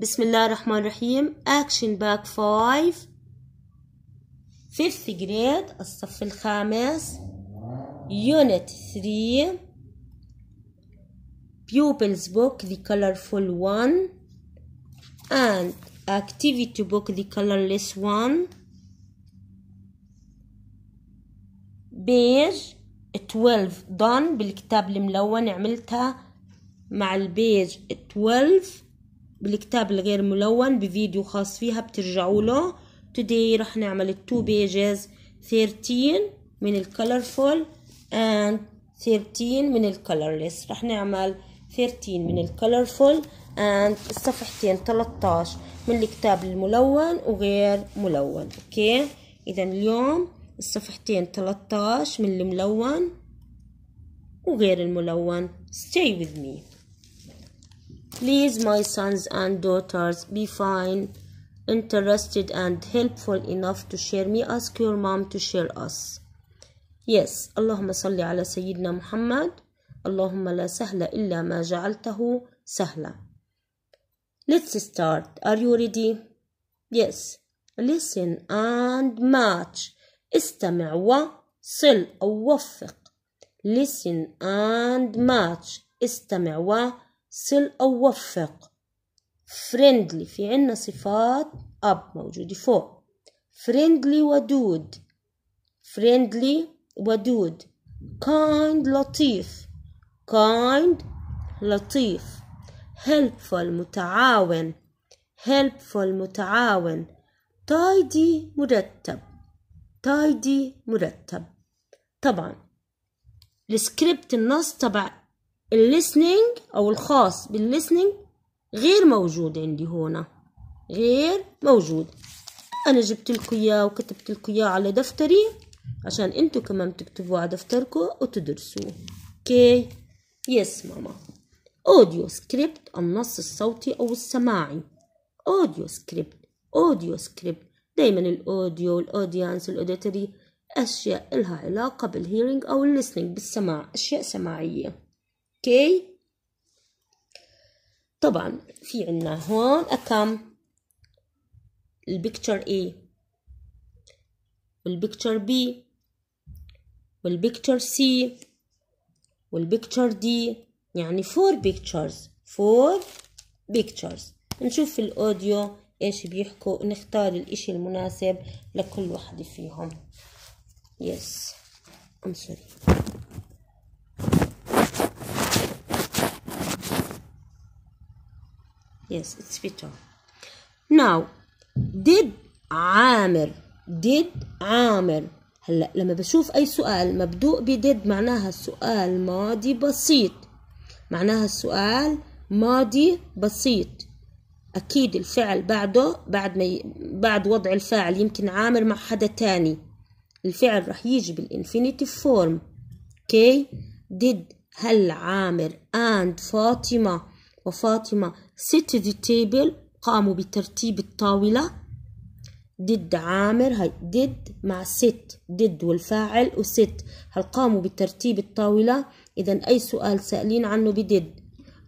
بسم الله الرحمن الرحيم أكشن باك 5th grade الصف الخامس unit 3 pupils book the colorful one and activity book the colorless one beige 12 done بالكتاب الملون عملتها مع البيج 12 بالكتاب الغير ملون بفيديو خاص فيها بترجعوا له today رح نعمل 2 pages 13 من الكلرفول and 13 من الكلرلس رح نعمل 13 من الكلرفول and الصفحتين 13 من الكتاب الملون وغير ملون اوكي اذا اليوم الصفحتين 13 من الملون وغير الملون stay with me Please, my sons and daughters, be fine, interested, and helpful enough to share me. Ask your mom to share us. Yes, Allahumma صل على سيدنا محمد. اللهم la sahla illa ma جعلته sahla. Let's start. Are you ready? Yes. Listen and match. استمع وصل أو وفق. Listen and match. استمع وصل. سل أو وفق فريندلي في عنا صفات أب موجودة فوق فريندلي ودود فريندلي ودود kind لطيف kind لطيف helpful متعاون helpful متعاون tidy مرتب tidy مرتب طبعا السكريبت النص تبع الليسنينج أو الخاص بالليسنينج غير موجود عندي هنا غير موجود أنا جبت لكم إياه وكتبت لكم إياه على دفتري عشان انتم كمان تكتبوه على دفتركم وتدرسوه أوكي يس ماما أوديو سكريبت النص الصوتي أو السماعي أوديو سكريبت أوديو سكريبت دايما الأوديو الاودينس الأوديتري أشياء إلها علاقة بالهيرينج أو الليسنينج بالسماع أشياء سماعية اوكي طبعا في عنا هون أكم البيكتشر A والبيكتشر B والبيكتشر C والبيكتشر D يعني فور بيكتشرز فور بيكتشرز نشوف في الأوديو إيش بيحكوا نختار الإشي المناسب لكل واحد فيهم يس yes. I'm sorry Yes, it's better. Now, did عامر did عامر هلا لما بشوف أي سؤال مبدوء did معناها السؤال ماضي بسيط معناها السؤال ماضي بسيط أكيد الفعل بعده بعد ما ي... بعد وضع الفاعل يمكن عامر مع حدا تاني الفعل رح يجي بالانفينيتيف فورم كي okay. did هل عامر and فاطمة وفاطمة sit the table قاموا بترتيب الطاولة did عامر هاي did مع sit did والفاعل وست هل قاموا بترتيب الطاولة إذا أي سؤال سألين عنه بديد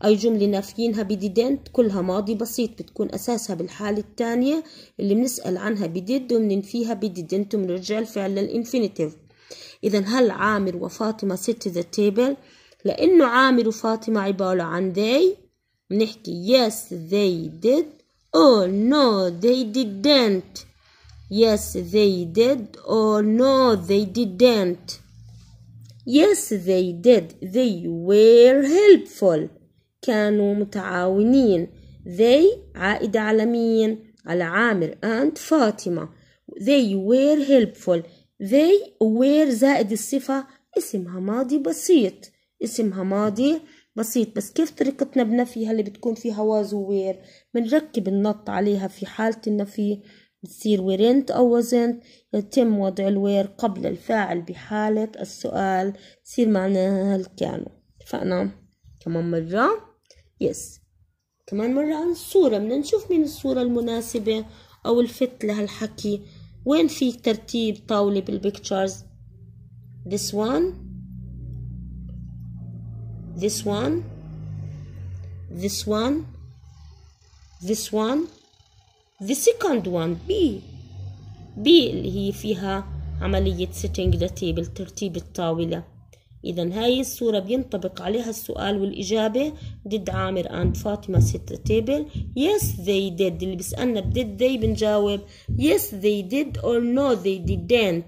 أي جملة نافيينها بديدنت كلها ماضي بسيط بتكون أساسها بالحالة الثانية اللي بنسأل عنها بديد وبننفيها بديدنت وبنرجع الفعل للإنفينيتيف إذا هل عامر وفاطمة sit the table لأنه عامر وفاطمة عبارة عن they بنحكي yes they did or no they didn't yes they did or no they didn't yes they did they were helpful كانوا متعاونين they عائد على مين على عامر and فاطمة they were helpful they were زائد الصفة اسمها ماضي بسيط اسمها ماضي بسيط بس كيف طريقتنا بنفيها اللي بتكون فيها وير بنركب النط عليها في حالة النفي بتصير ويرنت أو وزنت يتم وضع الوير قبل الفاعل بحالة السؤال تصير معناها هل كانوا اتفقنا كمان مرة يس كمان مرة عن الصورة بدنا نشوف مين الصورة المناسبة أو الفت لهالحكي وين في ترتيب طاولة بالبيكتشرز this one this one this one this one the second one B B اللي هي فيها عملية setting the table ترتيب الطاولة إذا هاي الصورة بينطبق عليها السؤال والإجابة did عامر and فاطمة set the table yes they did اللي بيسألنا did they بنجاوب yes they did or no they didn't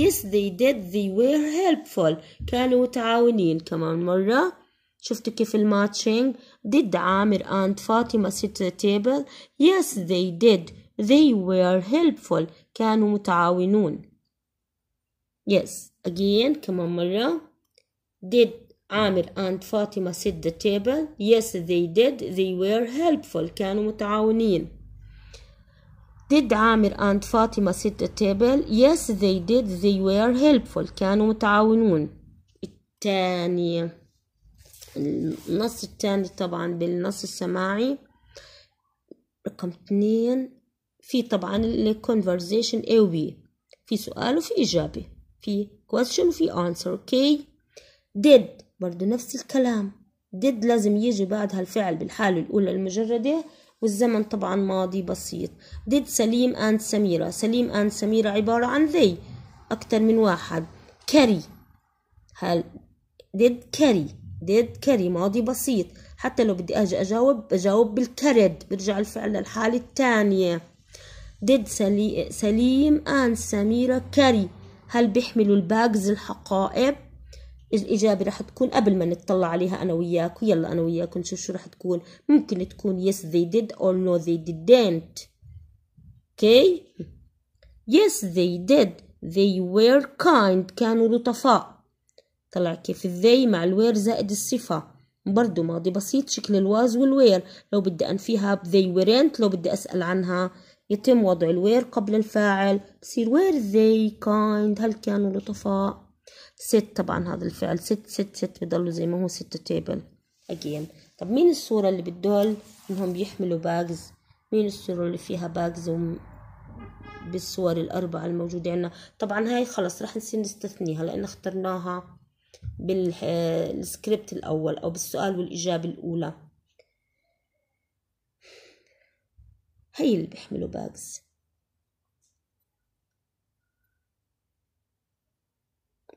yes they did they were helpful كانوا متعاونين كمان مرة شفتوا كيف الماتشينج did عامر and فاطمة sit at the table yes they did they were helpful كانوا متعاونون yes again كمان مرة did عامر and فاطمة sit the table yes they did they were helpful كانوا متعاونين did عامر and فاطمة sit the table yes they did they were helpful كانوا متعاونون التانية النص الثاني طبعا بالنص السماعي رقم اثنين في طبعا الكونفرزيشن A و B في سؤال وفي إجابة في question وفي answer اوكي did برضو نفس الكلام did لازم يجي بعدها الفعل بالحالة الأولى المجردة والزمن طبعا ماضي بسيط did سليم and سميرة سليم and سميرة عبارة عن they أكتر من واحد carry هل did carry did carry ماضي بسيط حتى لو بدي أجي أجاوب بجاوب بالكرد برجع الفعل للحالة الثانية did سليم and سميرة carry هل بيحملوا الباجز الحقائب الإجابة رح تكون قبل ما نتطلع عليها أنا وياك ويلا أنا وياك نشوف شو رح تكون ممكن تكون yes they did or no they didn't okay yes they did they were kind كانوا لطفاء طلع كيف الذي مع الوير زائد الصفة برضو ماضي بسيط شكل الواز والوير لو بدي أنفيها بذي ويرنت لو بدي أسأل عنها يتم وضع الوير قبل الفاعل بصير وير ذي كايند هل كانوا لطفاء ست طبعا هذا الفعل ست ست ست بضلوا زي ما هو ست تيبل أجين طب مين الصورة اللي بتدل إنهم بيحملوا باجز مين الصورة اللي فيها باجز وم... بالصور الأربعة الموجودة عنا طبعا هاي خلص رح نصير نستثنيها لأن اخترناها بالسكريبت الأول أو بالسؤال والإجابة الأولى هي اللي بيحملوا باجز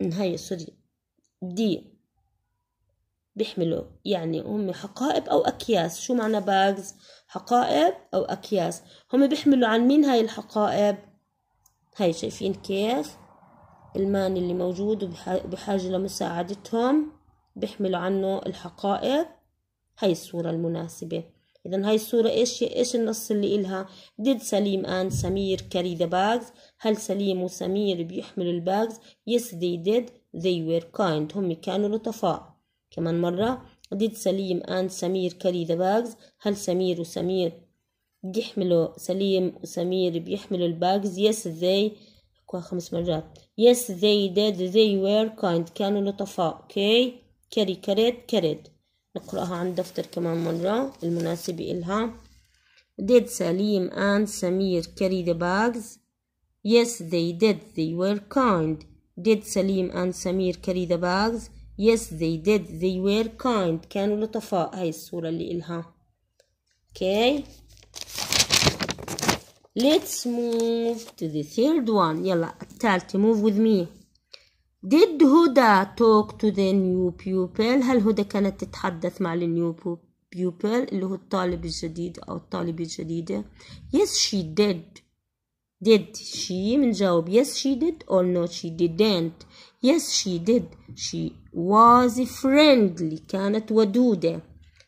هي سوري دي بيحملوا يعني هم حقائب أو أكياس شو معنى باجز حقائب أو أكياس هم بيحملوا عن مين هاي الحقائب هاي شايفين كيف الماني اللي موجود وبحاجة لمساعدتهم بيحملوا عنه الحقائب هاي الصورة المناسبة إذا هاي الصورة إيش إيش النص اللي إلها did سليم and سمير carry the bags هل سليم وسمير بيحملوا الباجز yes they did they were kind هم كانوا لطفاء كمان مرة did سليم and سمير carry the bags هل سمير وسمير بيحملوا سليم وسمير بيحملوا الباجز yes they خمس مرات yes they did they were kind كانوا لطفاء okay carry carried carried نقرأها عن الدفتر كمان مرة المناسبة إلها did سليم and سمير carry the bags yes they did they were kind did سليم and سمير carry the bags yes they did they were kind كانوا لطفاء هاي الصورة اللي إلها okay let's move to the third one يلا الثالثة move with me did هدى talk to the new pupil هل هدى كانت تتحدث مع النيو pupil اللي هو الطالب الجديد أو الطالبة الجديدة yes she did did she بنجاوب yes she did or no she didn't yes she did she was friendly كانت ودودة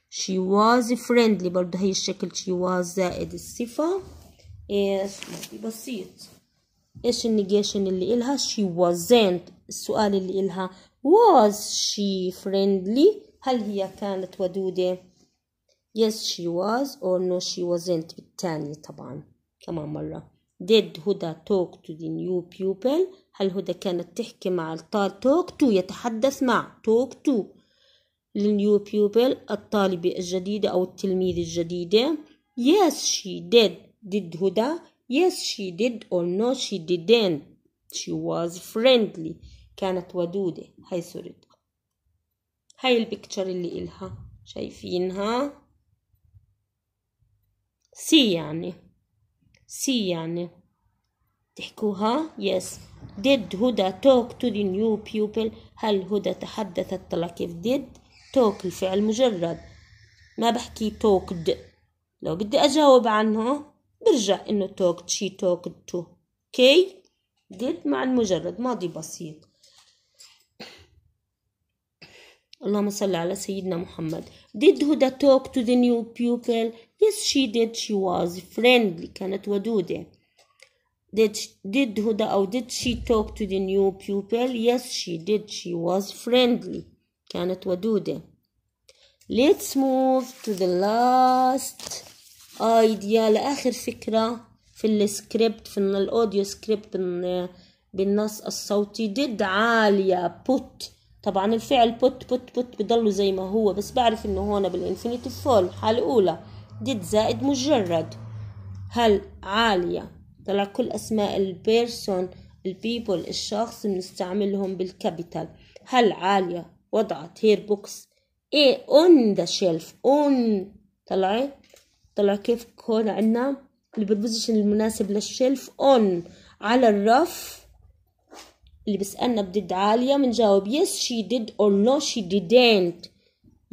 she was friendly برضه هي الشكل she was زائد الصفة اسمه بسيط ايش النيجيشن اللي إلها she wasn't السؤال اللي إلها was she friendly هل هي كانت ودودة yes she was or no she wasn't بالتاني طبعا كمان مرة did هدى talk to the new pupil هل هدى كانت تحكي مع الطالب talk to يتحدث مع talk to new pupil الطالبة الجديدة أو التلميذ الجديدة yes she did Did Huda? Yes, she did or no, she didn't. She was friendly. كانت ودودة هاي صورتها هاي البكتشر اللي إلها شايفينها سي يعني سي يعني تحكوها yes. did هدى talk to the new pupil هل هدى تحدثت طلع كيف did talk الفعل مجرد ما بحكي talked لو بدي أجاوب عنه برجع إنه talked she talked to okay did مع المجرد ماضي بسيط اللهم صل على سيدنا محمد did هدى talk to the new pupil yes she did she was friendly كانت ودودة did, did هدى أو did she talk to the new pupil yes she did she was friendly كانت ودودة let's move to the last ايديا لاخر فكره في السكريبت في الاوديو سكريبت بالنص الصوتي ديد عاليه بوت طبعا الفعل بوت بوت بوت بضله زي ما هو بس بعرف انه هون بالانفينيتي فول حاله اولى ديد زائد مجرد هل عاليه طلع كل اسماء البيرسون البيبول الشخص بنستعملهم بالكابيتال هل عاليه وضعت هير بوكس ايه اون ذا شيلف اون طلعت طلع كيف هون عنا البوزيشن المناسب للشلف اون على الرف اللي بيسألنا بدد عالية بنجاوب yes she did or no she didn't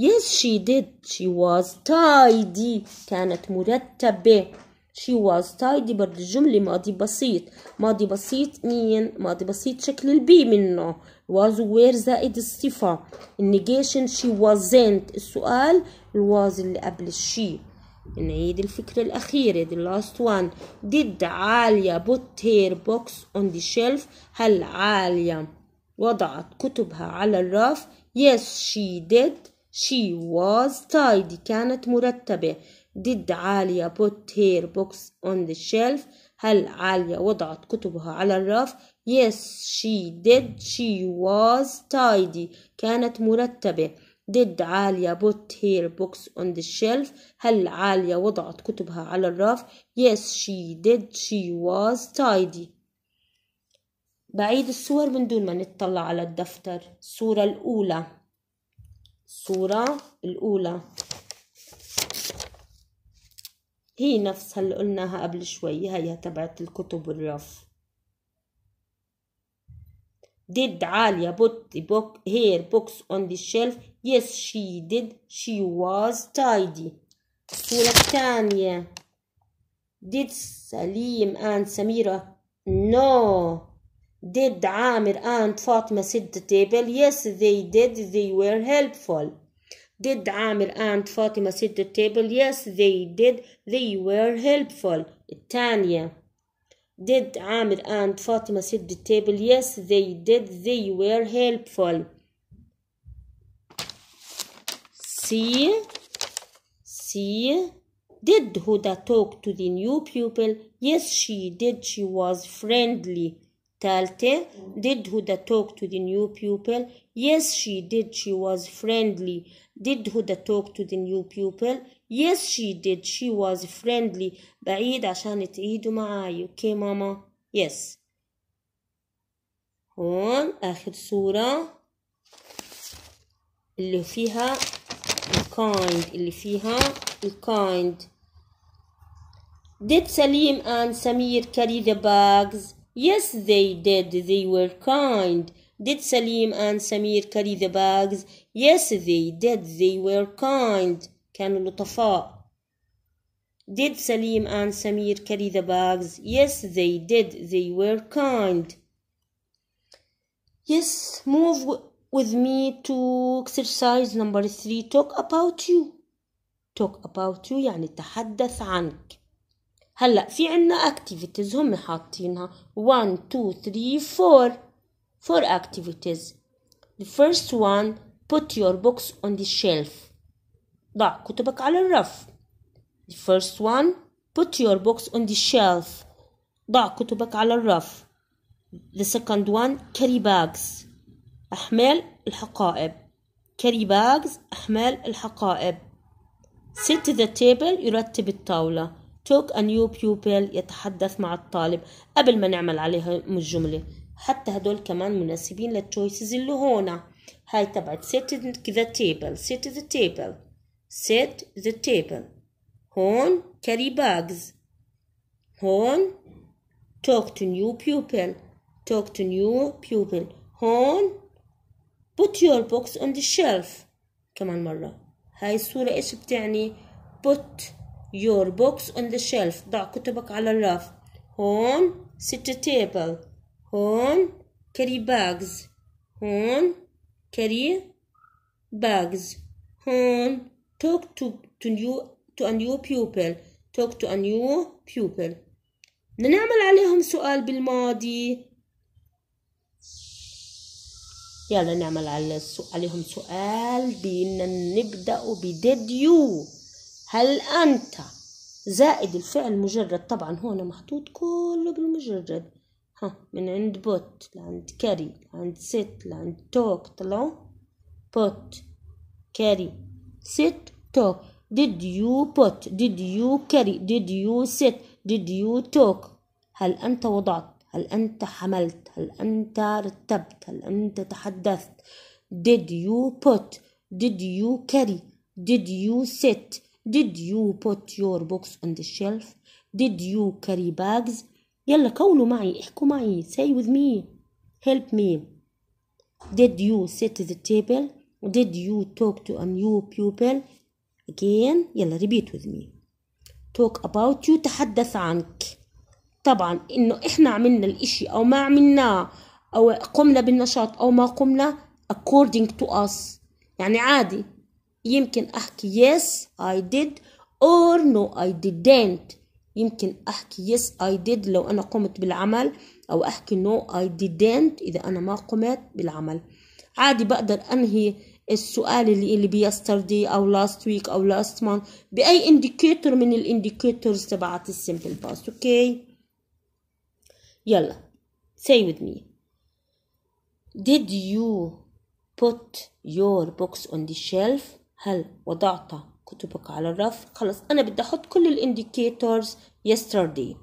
yes she did she was tidy كانت مرتبة she was tidy برضه الجملة ماضي بسيط ماضي بسيط مين ماضي بسيط شكل البي منه was where زائد الصفة النيجيشن she wasn't السؤال was اللي قبل الشي نعيد الفكرة الأخيرة the last one did عالية put her box on the shelf هل عالية وضعت كتبها على الرف yes she did she was tidy كانت مرتبة did عالية put her box on the shelf هل عالية وضعت كتبها على الرف yes she did she was tidy كانت مرتبة did عالية put her books on the shelf هل عالية وضعت كتبها على الرف yes she did she was tidy بعيد الصور من دون ما نتطلع على الدفتر الصورة الأولى الصورة الأولى هي نفسها اللي قلناها قبل شوي هي تبعت الكتب والرف did عالية put the book here books on the shelf Yes, she did. She was tidy. الصورة الثانية Did Salim and Samira? No. Did Amir and Fatima sit the table? Yes, they did. They were helpful. Did Amir and Fatima sit the table? Yes, they did. They were helpful. Tanya. Did Amir and Fatima sit the table? Yes, they did. They were helpful. See, see, did Huda talk to the new pupil? Yes, she did. She was friendly. Talte, did Huda talk to the new pupil? Yes, she did. She was friendly. Did Huda talk to the new pupil? Yes, she did. She was friendly. بعيد عشان تعيدوا معاي. Okay, mama? Yes. هون آخر صورة اللي فيها الكايند اللي فيها الكايند Did Salim and Samir carry the bags? Yes, they did. They were kind. Did Salim and Samir carry the bags? Yes, they did. They were kind. كانوا لطفاء. Did Salim and Samir carry the bags? Yes, they did. They were kind. Yes, move with me to exercise number three talk about you talk about you يعني تحدث عنك هلا في عنا activities هم حاطينها 1 4 activities the first one put your books on the shelf ضع كتبك على الرف the first one put your books on the shelf ضع كتبك على الرف the second one carry bags أحمال الحقائب carry bags أحمال الحقائب sit the table يرتب الطاولة talk a new pupil يتحدث مع الطالب قبل ما نعمل عليها الجملة حتى هدول كمان مناسبين للتويسز اللي هون هاي تبعت sit the table sit the table sit the table هون carry bags هون talk to new pupil talk to new pupil هون put your books on the shelf كمان مرة هاي الصورة إيش بتعني put your books on the shelf ضع كتبك على الرف هون sit a table هون carry bags هون carry bags هون talk to, to, new, to a new pupil talk to a new pupil بدنا نعمل عليهم سؤال بالماضي يلا نعمل على السؤال عليهم سؤال بان نبدأ بديد يو هل أنت زائد الفعل مجرد طبعا هون محطوط كله بالمجرد ها من عند بوت لعند كاري لعند ست لعند توك طلعوا بوت كاري ست توك did you put did you carry did you sit did you talk هل أنت وضعت هل أنت حملت هل أنت رتبت هل أنت تحدثت did you put did you carry did you sit did you put your books on the shelf did you carry bags يلا كونوا معي احكوا معي say with me help me did you sit at the table did you talk to a new pupil again يلا repeat with me talk about you تحدث عنك طبعا انه احنا عملنا الاشي او ما عملناه او قمنا بالنشاط او ما قمنا according to us يعني عادي يمكن احكي yes I did or no I didn't يمكن احكي yes I did لو انا قمت بالعمل او احكي no I didn't اذا انا ما قمت بالعمل عادي بقدر انهي السؤال اللي اللي بيستردي او لاست ويك او لاست مانث باي انديكيتور من الانديكيتورز تبعت simple باست اوكي okay. يلا say with me did you put your books on the shelf هل وضعت كتبك على الرف خلص انا بدي احط كل الانديكيتورز yesterday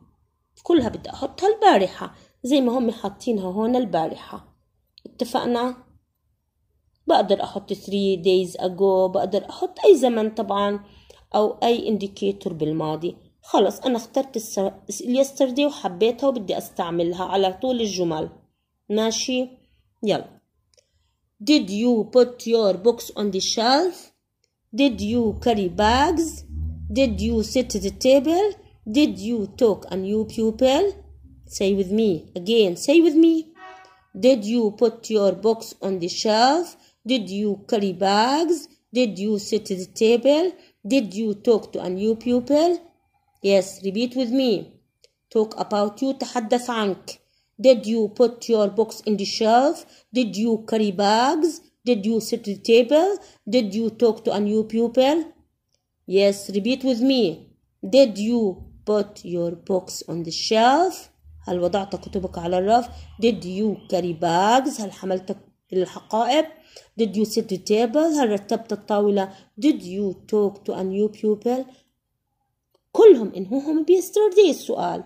كلها بدي احطها البارحه زي ما هم حاطينها هون البارحه اتفقنا بقدر احط 3 days ago بقدر احط اي زمن طبعا او اي انديكيتور بالماضي خلاص أنا اخترت السو... وحبيتها وبدي أستعملها على طول الجمل ماشي يلا Did you put your books on the shelf? Did you carry bags? Did you sit at the table? Did you talk a new pupil? Say with me again. Say with me. Did you put your books on the shelf? Did you carry bags? Did you sit at the table? Did you talk to a new pupil? Yes, repeat with me. Talk about you تحدث عنك. Did you put your books in the shelf? Did you carry bags? Did you sit at the table? Did you talk to a new pupil? Yes, repeat with me. Did you put your books on the shelf? هل وضعت كتبك على الرف؟ Did you carry bags؟ هل حملت الحقائب؟ Did you sit at the table؟ هل رتبت الطاولة؟ Did you talk to a new pupil؟ كلهم هم بيسترداي السؤال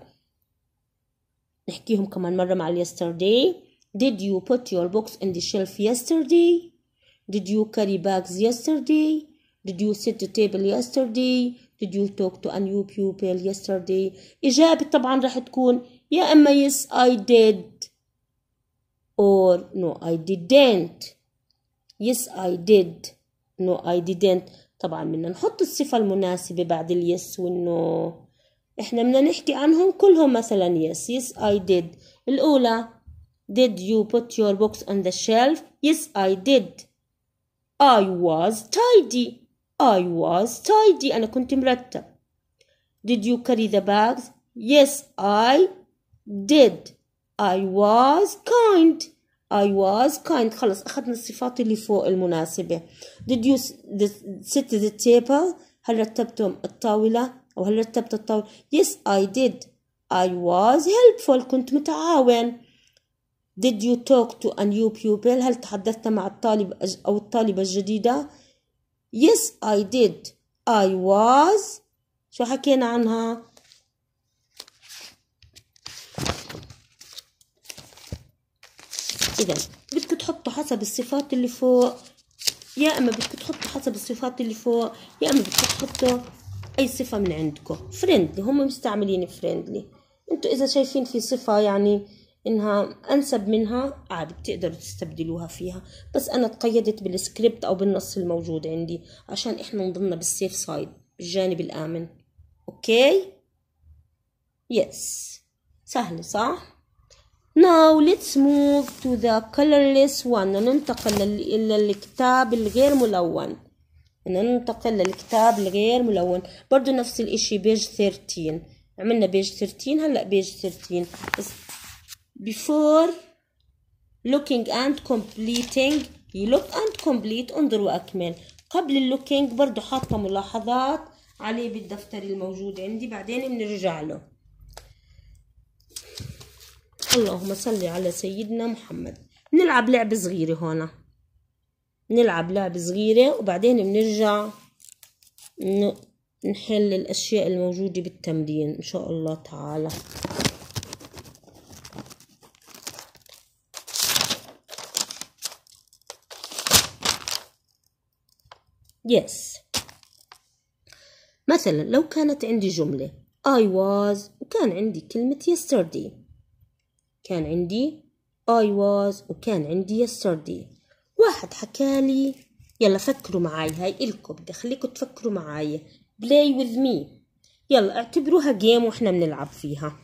نحكيهم كمان مرة مع اليسترداي Did you put your books in the shelf yesterday? Did you carry bags yesterday? Did you sit the table yesterday? Did you talk to a new pupil yesterday? إجابة طبعا راح تكون يا إما yes I did or no I didn't. Yes I did. No I didn't. طبعا بدنا نحط الصفة المناسبة بعد اليس والنو احنا بدنا نحكي عنهم كلهم مثلا يس يس اي ديد الاولى did you put your books on the shelf yes i did i was tidy I was tidy أنا كنت مرتب Did you carry the bags? Yes I did I was kind I was kind خلص أخذنا الصفات اللي فوق المناسبة did you sit the table هل رتبتم الطاولة أو هل رتبت الطاولة yes I did I was helpful كنت متعاون did you talk to a new pupil هل تحدثت مع الطالب أو الطالبة الجديدة yes I did I was شو حكينا عنها اذا بدك تحطوا حسب الصفات اللي فوق يا اما بدك تحطوا حسب الصفات اللي فوق يا اما بدك تحطوا اي صفه من عندكم فريندلي هم مستعملين فريندلي انتوا اذا شايفين في صفه يعني انها انسب منها عادي بتقدروا تستبدلوها فيها بس انا تقيدت بالسكريبت او بالنص الموجود عندي عشان احنا نضلنا بالسيف سايد بالجانب الامن اوكي يس سهل صح Now let's move to the colorless one ننتقل إلى الكتاب الغير ملون ننتقل للكتاب الغير ملون برضو نفس الاشي بيج 13 عملنا بيج 13 هلأ بيج 13 before looking and completing look and complete انظر وأكمل قبل اللوكينج برضو حاطة ملاحظات عليه بالدفتر الموجود عندي بعدين بنرجع له اللهم صل على سيدنا محمد بنلعب لعبة صغيرة هون بنلعب لعبة صغيرة وبعدين بنرجع نحل الأشياء الموجودة بالتمرين إن شاء الله تعالى يس مثلا لو كانت عندي جملة I was وكان عندي كلمة yesterday كان عندي I was وكان عندي yesterday واحد حكالي يلا فكروا معاي هاي إلكم بدي أخليكم تفكروا معاي play with me يلا اعتبروها جيم وإحنا بنلعب فيها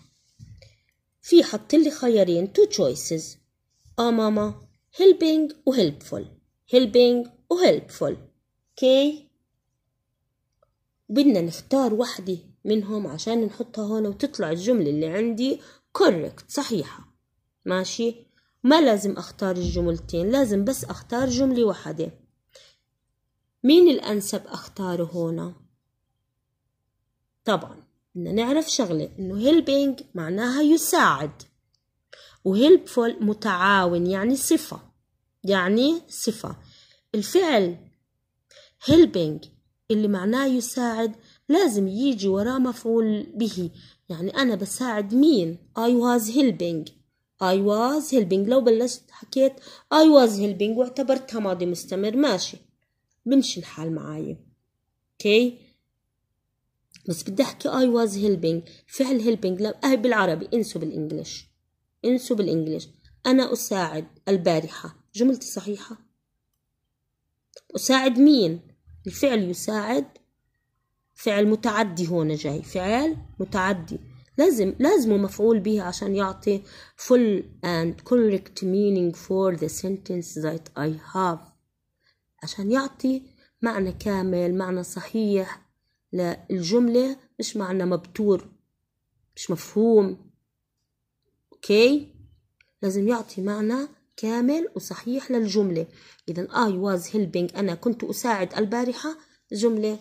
في حط لي خيارين two choices آه ماما helping و helpful helping و helpful okay بدنا نختار واحدة منهم عشان نحطها هون وتطلع الجملة اللي عندي correct صحيحة ماشي ما لازم أختار الجملتين لازم بس أختار جملة واحدة مين الأنسب أختاره هنا طبعا بدنا نعرف شغلة إنه helping معناها يساعد وهيلبفول متعاون يعني صفة يعني صفة الفعل helping اللي معناه يساعد لازم يجي وراه مفعول به يعني أنا بساعد مين I was helping I was helping لو بلشت حكيت I was helping واعتبرتها ماضي مستمر ماشي بمشي الحال معاي اوكي okay. بس بدي احكي I was helping فعل helping لا آه بالعربي انسوا بالانجلش انسوا بالانجلش انا اساعد البارحة جملتي صحيحة اساعد مين الفعل يساعد فعل متعدي هون جاي فعل متعدي لازم لازمه مفعول به عشان يعطي full and correct meaning for the sentence that I have عشان يعطي معنى كامل معنى صحيح للجملة مش معنى مبتور مش مفهوم اوكي لازم يعطي معنى كامل وصحيح للجملة إذا I was helping أنا كنت أساعد البارحة جملة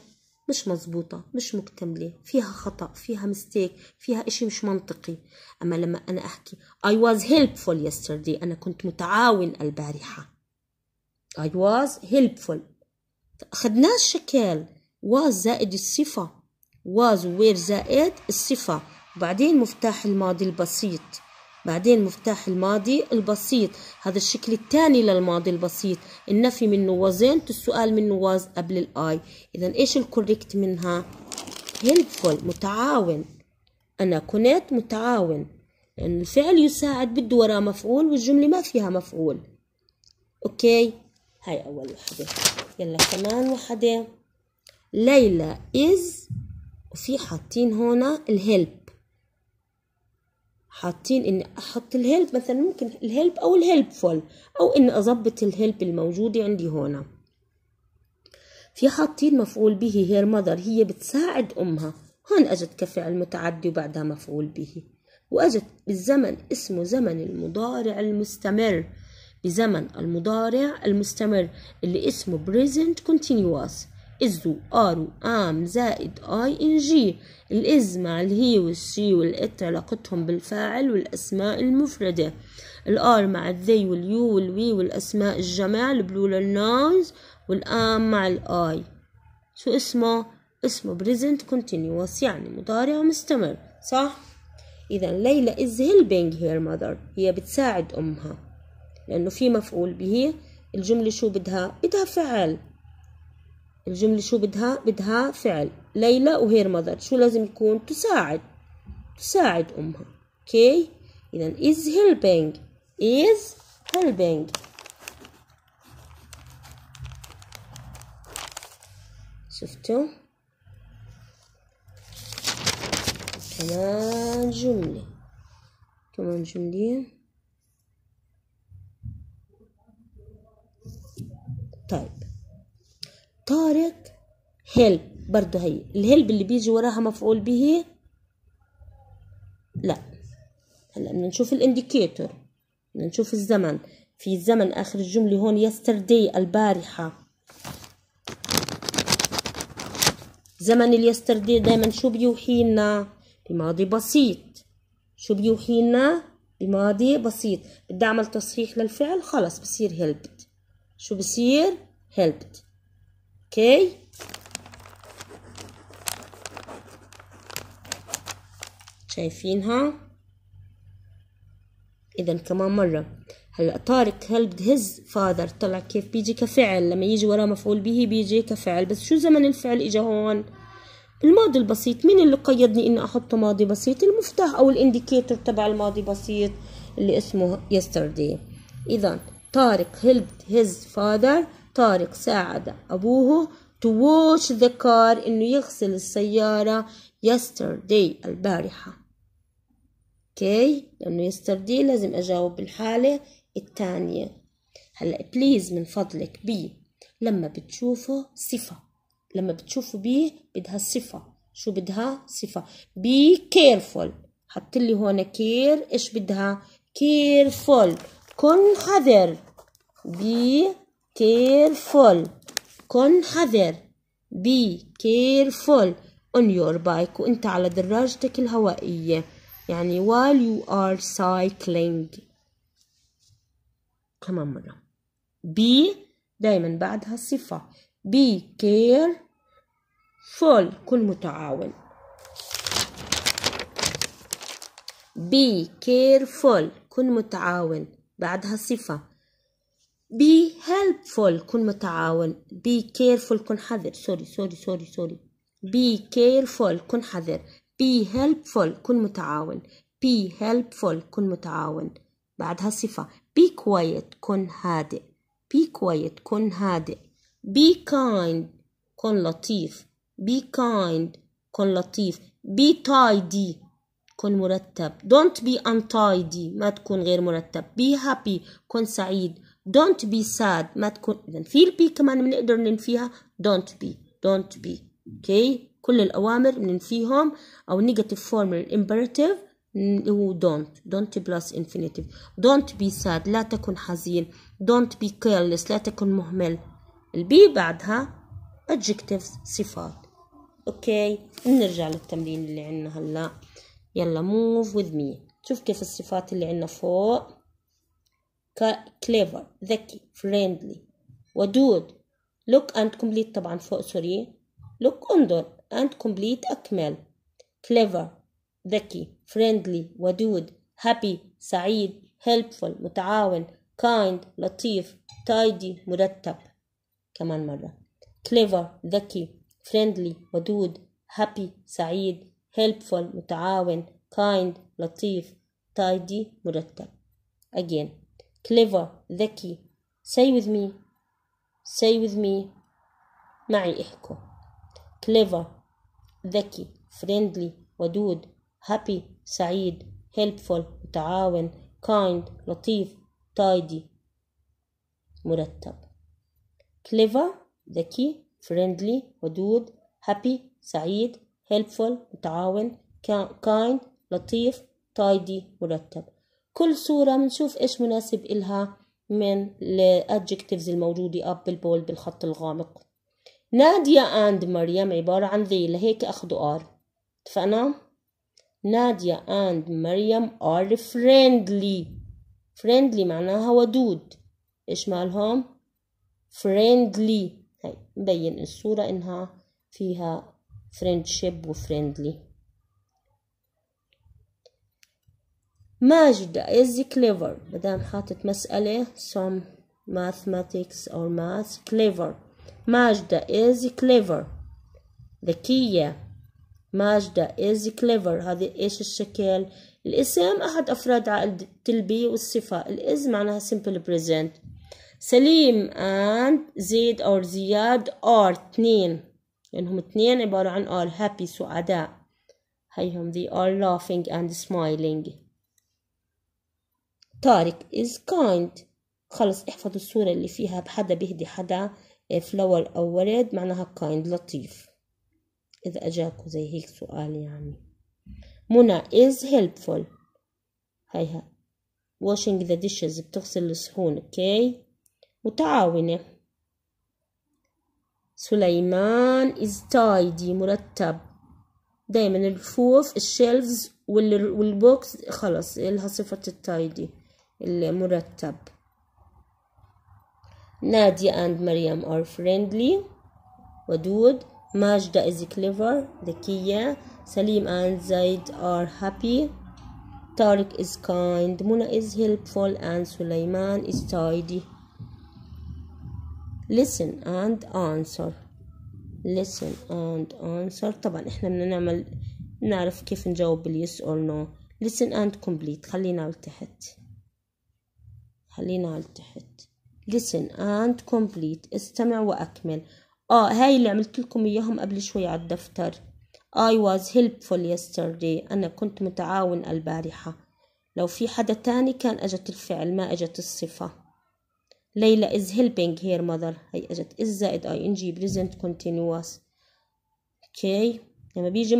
مش مزبوطة مش مكتملة فيها خطأ فيها مستيك فيها إشي مش منطقي أما لما أنا أحكي I was helpful yesterday أنا كنت متعاون البارحة I was helpful أخذنا الشكل was زائد الصفة was وير زائد الصفة وبعدين مفتاح الماضي البسيط بعدين مفتاح الماضي البسيط هذا الشكل الثاني للماضي البسيط النفي منه وزن السؤال منه واز قبل الاي اذا ايش الكوريكت منها هيلبفول متعاون انا كنت متعاون يعني الفعل يساعد بده وراه مفعول والجمله ما فيها مفعول اوكي هاي اول وحده يلا كمان وحده ليلى از وفي حاطين هنا الهيلب حاطين اني احط الهيلب مثلا ممكن الهيلب او الهيلبفول او اني اظبط الهيلب الموجودة عندي هنا في حاطين مفعول به هير مدر هي بتساعد امها هون اجت كفعل متعدي وبعدها مفعول به واجت بالزمن اسمه زمن المضارع المستمر بزمن المضارع المستمر اللي اسمه present continuous إزو آرو آم زائد آي إن جي الإز مع الهي والشي والإت علاقتهم بالفاعل والأسماء المفردة الآر مع الذي واليو والوي والأسماء الجمع البلول ناونز والآم مع الآي شو اسمه؟ اسمه present continuous يعني مضارع مستمر صح؟ إذا ليلى is helping her mother هي بتساعد أمها لأنه في مفعول به الجملة شو بدها؟ بدها فعل الجملة شو بدها بدها فعل ليلى وهير مذر شو لازم يكون تساعد تساعد أمها أوكي إذا is helping is helping شفتوا كمان جملة كمان جملة طيب طارق هيلب برضو هي الهيلب اللي بيجي وراها مفعول به لا هلا بدنا نشوف الانديكيتور بدنا نشوف الزمن في الزمن اخر الجمله هون يستردي البارحه زمن اليستردي دائما شو بيوحي لنا بماضي بسيط شو بيوحي لنا بماضي بسيط بدي اعمل تصحيح للفعل خلص بصير هيلبت شو بصير هيلبت اوكي شايفينها اذا كمان مرة هلا طارق هل هز فاذر طلع كيف بيجي كفعل لما يجي وراه مفعول به بيجي كفعل بس شو زمن الفعل اجا هون الماضي البسيط مين اللي قيدني اني احطه ماضي بسيط المفتاح او الانديكيتور تبع الماضي بسيط اللي اسمه yesterday اذا طارق هيلبد هيز فادر طارق ساعد أبوه to watch the car إنه يغسل السيارة yesterday البارحة okay. لأنه yesterday لازم أجاوب بالحالة الثانية هلا بليز من فضلك بي لما بتشوفه صفة لما بتشوفه بي بدها صفة شو بدها صفة be careful حط لي هون كير ايش بدها كيرفول كن حذر بي careful كن حذر be careful on your bike وانت على دراجتك الهوائية يعني while you are cycling كمان مرة be دايما بعدها صفة be careful كن متعاون be careful كن متعاون بعدها صفة be helpful كن متعاون be careful كن حذر سوري سوري سوري سوري be careful كن حذر be helpful كن متعاون be helpful كن متعاون بعدها الصفة be quiet كن هادئ be quiet كن هادئ be kind كن لطيف be kind كن لطيف be tidy كن مرتب don't be untidy ما تكون غير مرتب be happy كن سعيد don't be sad ما تكون إذا في البي كمان بنقدر ننفيها don't be don't be okay كل الأوامر بننفيهم أو negative form imperative هو don't don't plus infinitive don't be sad لا تكن حزين don't be careless لا تكن مهمل البي بعدها adjectives صفات اوكي نرجع للتمرين اللي عندنا هلا يلا move with me شوف كيف الصفات اللي عندنا فوق clever ذكي friendly ودود look and complete طبعا فوق سوري look under and complete أكمل clever ذكي friendly ودود happy سعيد helpful متعاون kind لطيف tidy مرتب كمان مرة clever ذكي friendly ودود happy سعيد helpful متعاون kind لطيف tidy مرتب again clever ذكي say with me say with me معي احكوا clever ذكي friendly ودود happy سعيد helpful متعاون kind لطيف tidy مرتب clever ذكي friendly ودود happy سعيد helpful متعاون kind لطيف tidy مرتب كل صورة بنشوف إيش مناسب إلها من الادجكتيفز الموجودة أب البول بالخط الغامق نادية أند مريم عبارة عن ذي لهيك أخذوا آر اتفقنا؟ نادية أند مريم آر فريندلي فريندلي معناها ودود إيش مالهم؟ فريندلي هاي مبين الصورة إنها فيها فريندشيب وفريندلي ماجدة is clever مدام حاطط مسألة some mathematics or math clever ماجدة is clever ذكية ماجدة is clever هذه إيش الشكل الاسم أحد أفراد عائلة تلبي والصفة الإز معناها simple present سليم and زيد أو زياد are اثنين لأنهم يعني اثنين عبارة عن are happy سعداء هيهم they are laughing and smiling طارق is kind خلص احفظوا الصورة اللي فيها بحدا بيهدي حدا فلور أو ولد معناها kind لطيف إذا أجاكوا زي هيك سؤال يعني منى is helpful هيها washing the dishes بتغسل الصحون اوكي okay. متعاونة سليمان is tidy مرتب دايما الرفوف الشيلفز والبوكس خلص إلها صفة التايدي المرتب نادي and مريم are friendly ودود ماجدة is clever ذكية سليم and زيد are happy طارق is kind منى is helpful and سليمان is tidy listen and answer listen and answer طبعا احنا بدنا نعمل نعرف كيف نجاوب باليس or no listen and complete خلينا لتحت خلينا على تحت listen and complete استمع وأكمل آه هاي اللي عملت لكم إياهم قبل شوي على الدفتر I was helpful yesterday أنا كنت متعاون البارحة لو في حدا تاني كان أجت الفعل ما أجت الصفة ليلى is helping her mother هي أجت is زائد ing present continuous اوكي okay. لما بيجي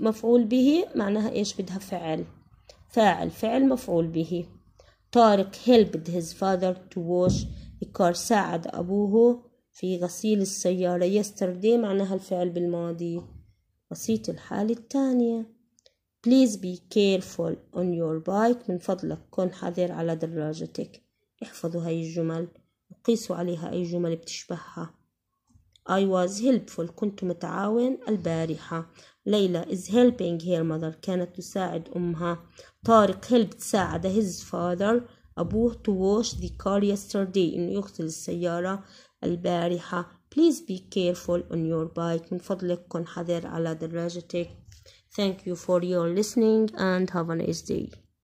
مفعول به معناها إيش بدها فعل فاعل فعل مفعول به طارق helped his father to wash the car ساعد أبوه في غسيل السيارة yesterday معناها الفعل بالماضي بسيط الحالة الثانية Please be careful on your bike من فضلك كن حذر على دراجتك احفظوا هاي الجمل وقيسوا عليها أي جمل بتشبهها I was helpful كنت متعاون البارحة ليلى is helping her mother كانت تساعد أمها طارق helped ساعد his father أبوه to wash the car yesterday إنه يغسل السيارة البارحة please be careful on your bike من فضلك كن حذر على دراجتك thank you for your listening and have a nice day